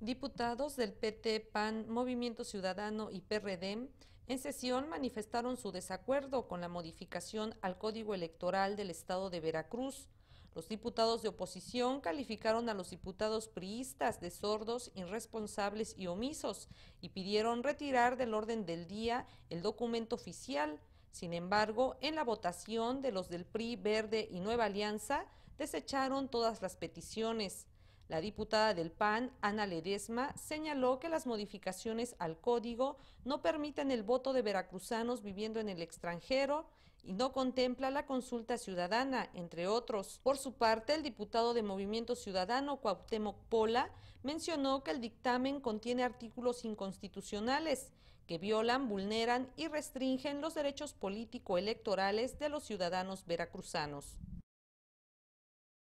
Diputados del PT, PAN, Movimiento Ciudadano y PRD en sesión manifestaron su desacuerdo con la modificación al Código Electoral del Estado de Veracruz. Los diputados de oposición calificaron a los diputados priistas de sordos, irresponsables y omisos y pidieron retirar del orden del día el documento oficial. Sin embargo, en la votación de los del PRI, Verde y Nueva Alianza, desecharon todas las peticiones. La diputada del PAN, Ana Ledesma, señaló que las modificaciones al código no permiten el voto de veracruzanos viviendo en el extranjero y no contempla la consulta ciudadana, entre otros. Por su parte, el diputado de Movimiento Ciudadano, Cuauhtémoc Pola, mencionó que el dictamen contiene artículos inconstitucionales que violan, vulneran y restringen los derechos político-electorales de los ciudadanos veracruzanos.